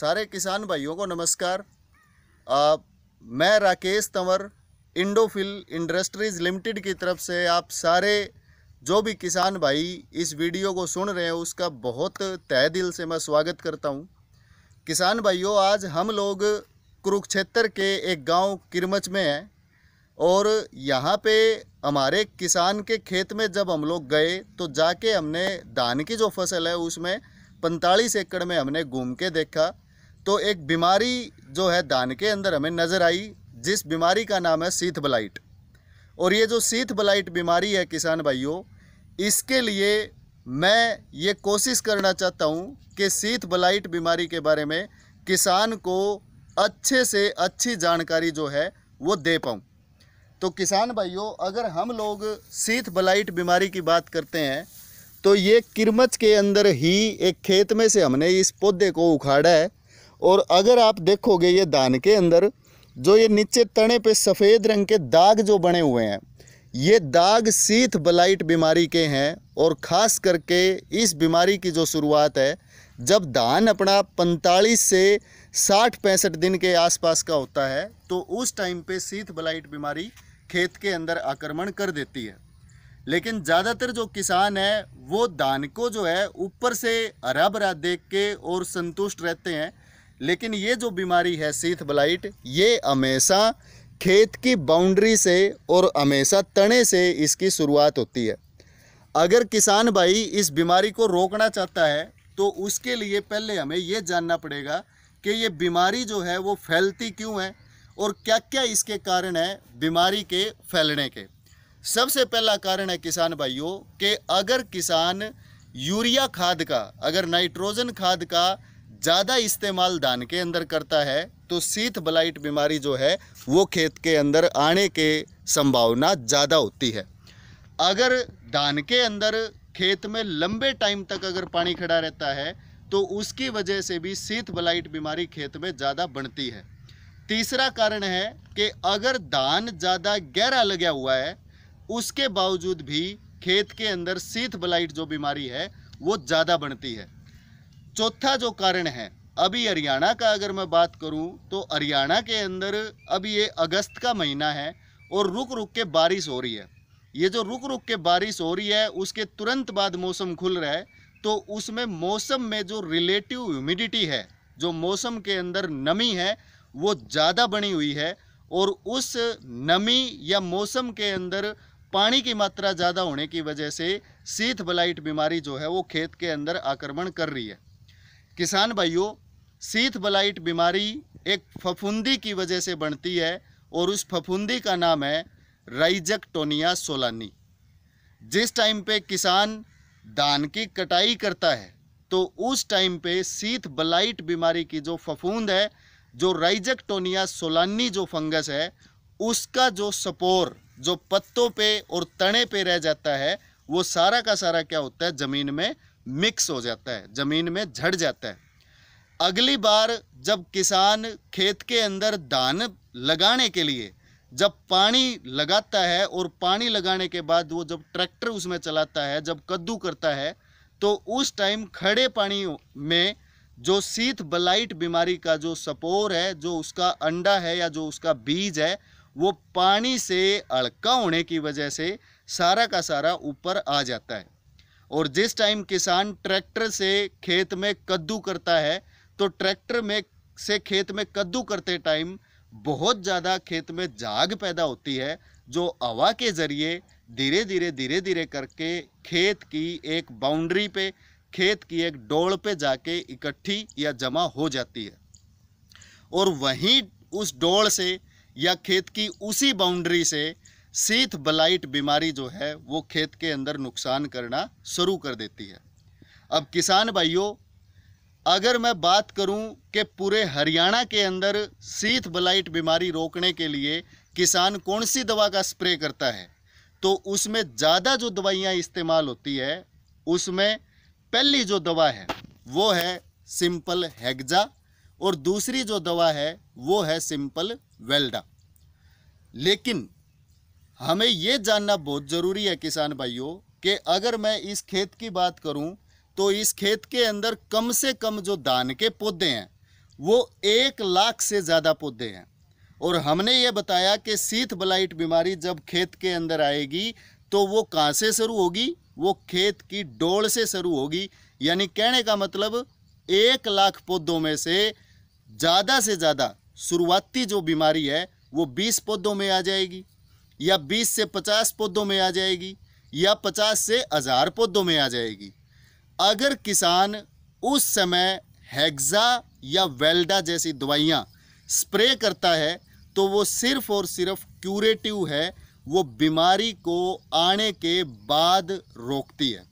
सारे किसान भाइयों को नमस्कार आ, मैं राकेश तंवर इंडोफिल इंडस्ट्रीज़ लिमिटेड की तरफ से आप सारे जो भी किसान भाई इस वीडियो को सुन रहे हैं उसका बहुत तय दिल से मैं स्वागत करता हूं। किसान भाइयों आज हम लोग कुरुक्षेत्र के एक गांव किरमच में हैं और यहाँ पे हमारे किसान के खेत में जब हम लोग गए तो जाके हमने धान की जो फसल है उसमें पैंतालीस एकड़ में हमने घूम के देखा तो एक बीमारी जो है धान के अंदर हमें नज़र आई जिस बीमारी का नाम है सीथ ब्लाइट और ये जो सीथ ब्लाइट बीमारी है किसान भाइयों इसके लिए मैं ये कोशिश करना चाहता हूँ कि सीथ ब्लाइट बीमारी के बारे में किसान को अच्छे से अच्छी जानकारी जो है वो दे पाऊँ तो किसान भाइयों अगर हम लोग सीथ ब्लाइट बीमारी की बात करते हैं तो ये किरमच के अंदर ही एक खेत में से हमने इस पौधे को उखाड़ा है और अगर आप देखोगे ये धान के अंदर जो ये नीचे तने पे सफ़ेद रंग के दाग जो बने हुए हैं ये दाग सीथ बलाइट बीमारी के हैं और ख़ास करके इस बीमारी की जो शुरुआत है जब धान अपना 45 से 60 पैंसठ दिन के आसपास का होता है तो उस टाइम पे सीथ बलाइट बीमारी खेत के अंदर आक्रमण कर देती है लेकिन ज़्यादातर जो किसान है वो धान को जो है ऊपर से हरा भरा देख के और संतुष्ट रहते हैं लेकिन ये जो बीमारी है सीथ ब्लाइट ये हमेशा खेत की बाउंड्री से और हमेशा तने से इसकी शुरुआत होती है अगर किसान भाई इस बीमारी को रोकना चाहता है तो उसके लिए पहले हमें ये जानना पड़ेगा कि ये बीमारी जो है वो फैलती क्यों है और क्या क्या इसके कारण है बीमारी के फैलने के सबसे पहला कारण है किसान भाइयों के अगर किसान यूरिया खाद का अगर नाइट्रोजन खाद का ज़्यादा इस्तेमाल धान के अंदर करता है तो सीथ बलाइट बीमारी जो है वो खेत के अंदर आने के संभावना ज़्यादा होती है अगर धान के अंदर खेत में लंबे टाइम तक अगर पानी खड़ा रहता है तो उसकी वजह से भी सीथ बलाइट बीमारी खेत में ज़्यादा बढ़ती है तीसरा कारण है कि अगर धान ज़्यादा गहरा लगे हुआ है उसके बावजूद भी खेत के अंदर सीथ बलाइट जो बीमारी है वो ज़्यादा बढ़ती है चौथा जो कारण है अभी हरियाणा का अगर मैं बात करूं तो हरियाणा के अंदर अब ये अगस्त का महीना है और रुक रुक के बारिश हो रही है ये जो रुक रुक के बारिश हो रही है उसके तुरंत बाद मौसम खुल रहा है तो उसमें मौसम में जो रिलेटिव ह्यूमिडिटी है जो मौसम के अंदर नमी है वो ज़्यादा बनी हुई है और उस नमी या मौसम के अंदर पानी की मात्रा ज़्यादा होने की वजह से शीत ब्लाइट बीमारी जो है वो खेत के अंदर आक्रमण कर रही है किसान भाइयों सीथ बलाइट बीमारी एक फफूंदी की वजह से बढ़ती है और उस फफूंदी का नाम है राइजकटोनिया सोलानी जिस टाइम पे किसान धान की कटाई करता है तो उस टाइम पे सीथ ब्लाइट बीमारी की जो फफूंद है जो राइजकटोनिया सोलानी जो फंगस है उसका जो सपोर जो पत्तों पे और तने पे रह जाता है वो सारा का सारा क्या होता है ज़मीन में मिक्स हो जाता है ज़मीन में झड़ जाता है अगली बार जब किसान खेत के अंदर धान लगाने के लिए जब पानी लगाता है और पानी लगाने के बाद वो जब ट्रैक्टर उसमें चलाता है जब कद्दू करता है तो उस टाइम खड़े पानी में जो सीथ बलाइट बीमारी का जो सपोर है जो उसका अंडा है या जो उसका बीज है वो पानी से अड़का होने की वजह से सारा का सारा ऊपर आ जाता है और जिस टाइम किसान ट्रैक्टर से खेत में कद्दू करता है तो ट्रैक्टर में से खेत में कद्दू करते टाइम बहुत ज़्यादा खेत में जाग पैदा होती है जो हवा के ज़रिए धीरे धीरे धीरे धीरे करके खेत की एक बाउंड्री पे खेत की एक डोल पे जाके इकट्ठी या जमा हो जाती है और वहीं उस डोल से या खेत की उसी बाउंड्री से सीथ ब्लाइट बीमारी जो है वो खेत के अंदर नुकसान करना शुरू कर देती है अब किसान भाइयों अगर मैं बात करूं कि पूरे हरियाणा के अंदर सीथ बलाइट बीमारी रोकने के लिए किसान कौन सी दवा का स्प्रे करता है तो उसमें ज़्यादा जो दवाइयाँ इस्तेमाल होती है उसमें पहली जो दवा है वो है सिंपल हैगजा और दूसरी जो दवा है वो है सिंपल वेल्डा लेकिन हमें ये जानना बहुत ज़रूरी है किसान भाइयों कि अगर मैं इस खेत की बात करूं तो इस खेत के अंदर कम से कम जो धान के पौधे हैं वो एक लाख से ज़्यादा पौधे हैं और हमने ये बताया कि सीथ ब्लाइट बीमारी जब खेत के अंदर आएगी तो वो कहाँ से शुरू होगी वो खेत की डोल से शुरू होगी यानी कहने का मतलब एक लाख पौधों में से ज़्यादा से ज़्यादा शुरुआती जो बीमारी है वो बीस पौधों में आ जाएगी या 20 से 50 पौधों में आ जाएगी या 50 से हज़ार पौधों में आ जाएगी अगर किसान उस समय हैग्जा या वेल्डा जैसी दवाइयाँ स्प्रे करता है तो वो सिर्फ़ और सिर्फ क्यूरेटिव है वो बीमारी को आने के बाद रोकती है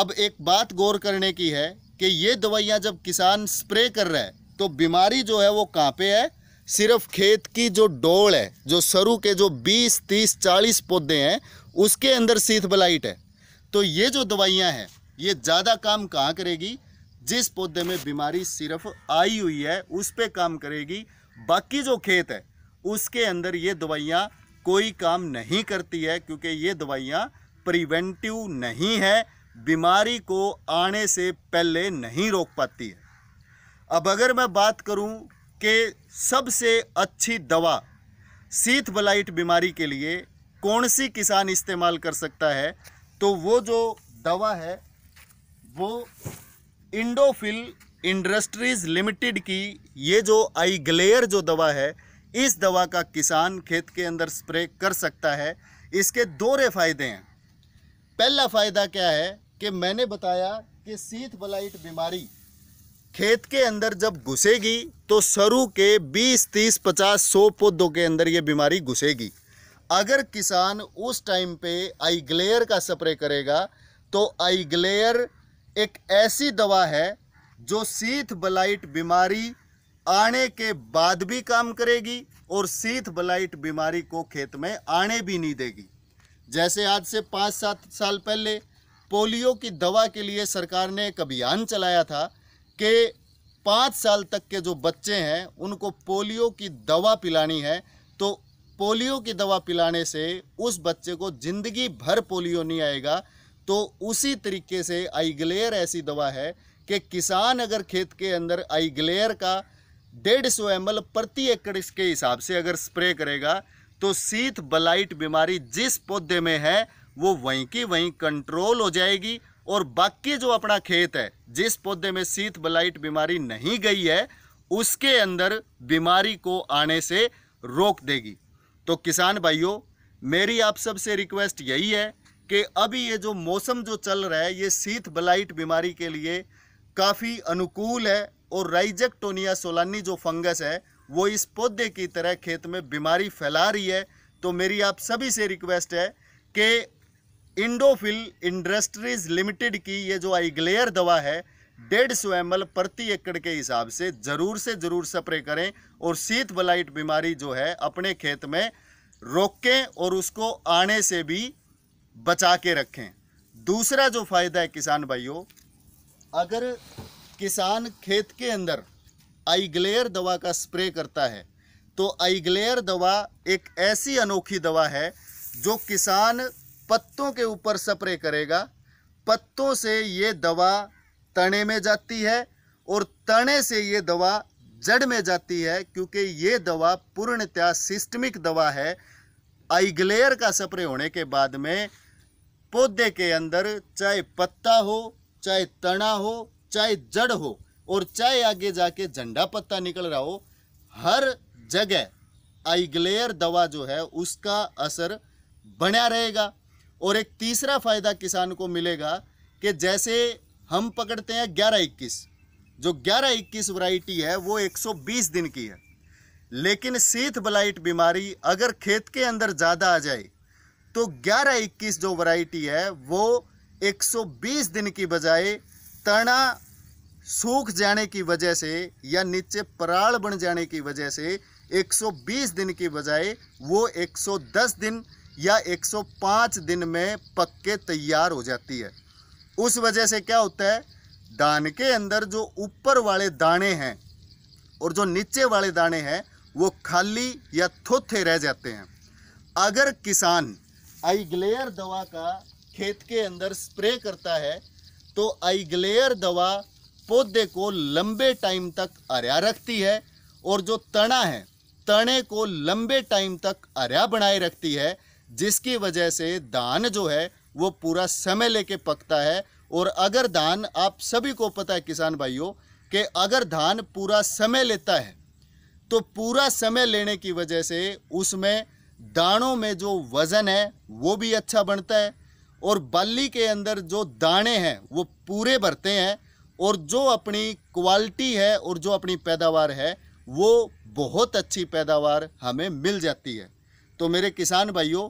अब एक बात गौर करने की है कि ये दवाइयाँ जब किसान स्प्रे कर रहा है तो बीमारी जो है वो कहाँ पे है सिर्फ खेत की जो डोल है जो सरू के जो 20, 30, 40 पौधे हैं उसके अंदर सीथ ब्लाइट है तो ये जो दवाइयाँ हैं ये ज़्यादा काम कहाँ करेगी जिस पौधे में बीमारी सिर्फ आई हुई है उस पर काम करेगी बाकी जो खेत है उसके अंदर ये दवाइयाँ कोई काम नहीं करती है क्योंकि ये दवाइयाँ प्रिवेंटिव नहीं है बीमारी को आने से पहले नहीं रोक पाती है अब अगर मैं बात करूं कि सबसे अच्छी दवा सीथ ब्लाइट बीमारी के लिए कौन सी किसान इस्तेमाल कर सकता है तो वो जो दवा है वो इंडोफिल इंडस्ट्रीज़ लिमिटेड की ये जो आई ग्लेयर जो दवा है इस दवा का किसान खेत के अंदर स्प्रे कर सकता है इसके दोहरे फायदे हैं पहला फ़ायदा क्या है कि मैंने बताया कि सीथ बलाइट बीमारी खेत के अंदर जब घुसेगी तो सरू के 20, 30, 50, 100 पौधों के अंदर ये बीमारी घुसेगी अगर किसान उस टाइम पे आईग्लेयर का स्प्रे करेगा तो आईग्लेयर एक ऐसी दवा है जो सीथ ब्लाइट बीमारी आने के बाद भी काम करेगी और सीथ बलाइट बीमारी को खेत में आने भी नहीं देगी जैसे आज से पाँच सात साल पहले पोलियो की दवा के लिए सरकार ने एक अभियान चलाया था के पाँच साल तक के जो बच्चे हैं उनको पोलियो की दवा पिलानी है तो पोलियो की दवा पिलाने से उस बच्चे को ज़िंदगी भर पोलियो नहीं आएगा तो उसी तरीके से आईग्लेयर ऐसी दवा है कि किसान अगर खेत के अंदर आईग्लेयर का डेढ़ सौ एम प्रति एकड़ के हिसाब से अगर स्प्रे करेगा तो सीथ बलाइट बीमारी जिस पौधे में है वो वहीं की वहीं कंट्रोल हो जाएगी और बाकी जो अपना खेत है जिस पौधे में सीत बलाइट बीमारी नहीं गई है उसके अंदर बीमारी को आने से रोक देगी तो किसान भाइयों मेरी आप सबसे रिक्वेस्ट यही है कि अभी ये जो मौसम जो चल रहा है ये सीत बलाइट बीमारी के लिए काफ़ी अनुकूल है और राइजेक्टोनिया सोलानी जो फंगस है वो इस पौधे की तरह खेत में बीमारी फैला रही है तो मेरी आप सभी से रिक्वेस्ट है कि इंडोफिल इंडस्ट्रीज लिमिटेड की ये जो आइग्लेयर दवा है डेढ़ सौ एम प्रति एकड़ के हिसाब से ज़रूर से ज़रूर स्प्रे करें और शीत बलाइट बीमारी जो है अपने खेत में रोकें और उसको आने से भी बचा के रखें दूसरा जो फ़ायदा है किसान भाइयों अगर किसान खेत के अंदर आईग्लेयर दवा का स्प्रे करता है तो आईग्लेयर दवा एक ऐसी अनोखी दवा है जो किसान पत्तों के ऊपर स्प्रे करेगा पत्तों से ये दवा तने में जाती है और तने से ये दवा जड़ में जाती है क्योंकि ये दवा पूर्णतया सिस्टमिक दवा है आइग्लेयर का स्प्रे होने के बाद में पौधे के अंदर चाहे पत्ता हो चाहे तना हो चाहे जड़ हो और चाहे आगे जाके झंडा पत्ता निकल रहा हो हर जगह आइग्लेयर दवा जो है उसका असर बना रहेगा और एक तीसरा फ़ायदा किसान को मिलेगा कि जैसे हम पकड़ते हैं ग्यारह इक्कीस जो ग्यारह इक्कीस वराइटी है वो 120 दिन की है लेकिन सीथ ब्लाइट बीमारी अगर खेत के अंदर ज़्यादा आ जाए तो ग्यारह इक्कीस जो वराइटी है वो 120 दिन की बजाय तना सूख जाने की वजह से या नीचे पराल बन जाने की वजह से 120 दिन की बजाय वो 110 दिन या 105 दिन में पक्के तैयार हो जाती है उस वजह से क्या होता है दान के अंदर जो ऊपर वाले दाने हैं और जो नीचे वाले दाने हैं वो खाली या थोथे रह जाते हैं अगर किसान आईग्लेयर दवा का खेत के अंदर स्प्रे करता है तो आईग्लेयर दवा पौधे को लंबे टाइम तक अरया रखती है और जो तना है तने को लंबे टाइम तक अरया बनाए रखती है जिसकी वजह से धान जो है वो पूरा समय लेके पकता है और अगर धान आप सभी को पता है किसान भाइयों कि अगर धान पूरा समय लेता है तो पूरा समय लेने की वजह से उसमें दानों में जो वज़न है वो भी अच्छा बनता है और बल्ली के अंदर जो दाने हैं वो पूरे भरते हैं और जो अपनी क्वालिटी है और जो अपनी पैदावार है वो बहुत अच्छी पैदावार हमें मिल जाती है तो मेरे किसान भाइयों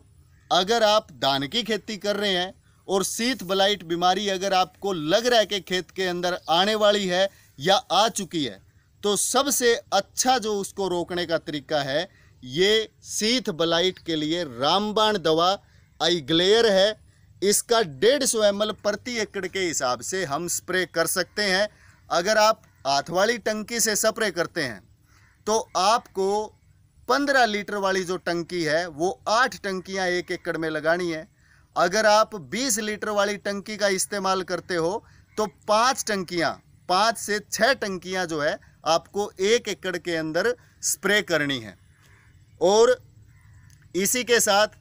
अगर आप धान की खेती कर रहे हैं और सीथ ब्लाइट बीमारी अगर आपको लग रहा है कि खेत के अंदर आने वाली है या आ चुकी है तो सबसे अच्छा जो उसको रोकने का तरीका है ये सीथ ब्लाइट के लिए रामबाण दवा आईग्लेयर है इसका डेढ़ सौ एम प्रति एकड़ के हिसाब से हम स्प्रे कर सकते हैं अगर आप हाथ वाली टंकी से स्प्रे करते हैं तो आपको पंद्रह लीटर वाली जो टंकी है वो आठ टंकियाँ एक एकड़ में लगानी है अगर आप बीस लीटर वाली टंकी का इस्तेमाल करते हो तो पाँच टंकियाँ पाँच से छः टंकियाँ जो है आपको एक एकड़ के अंदर स्प्रे करनी है और इसी के साथ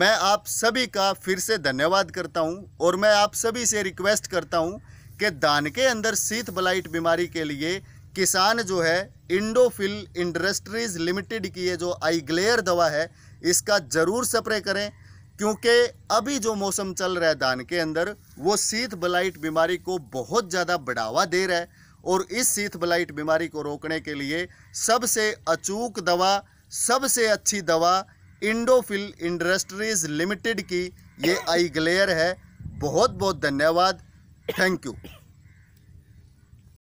मैं आप सभी का फिर से धन्यवाद करता हूँ और मैं आप सभी से रिक्वेस्ट करता हूँ कि दान के अंदर सीथ बलाइट बीमारी के लिए किसान जो है इंडोफिल इंडस्ट्रीज लिमिटेड की ये जो आईग्लेयर दवा है इसका ज़रूर स्प्रे करें क्योंकि अभी जो मौसम चल रहा है धान के अंदर वो सीथ बलाइट बीमारी को बहुत ज़्यादा बढ़ावा दे रहा है और इस सीथ ब्लाइट बीमारी को रोकने के लिए सबसे अचूक दवा सबसे अच्छी दवा इंडोफिल इंडस्ट्रीज लिमिटेड की ये आई ग्लेयर है बहुत बहुत धन्यवाद थैंक यू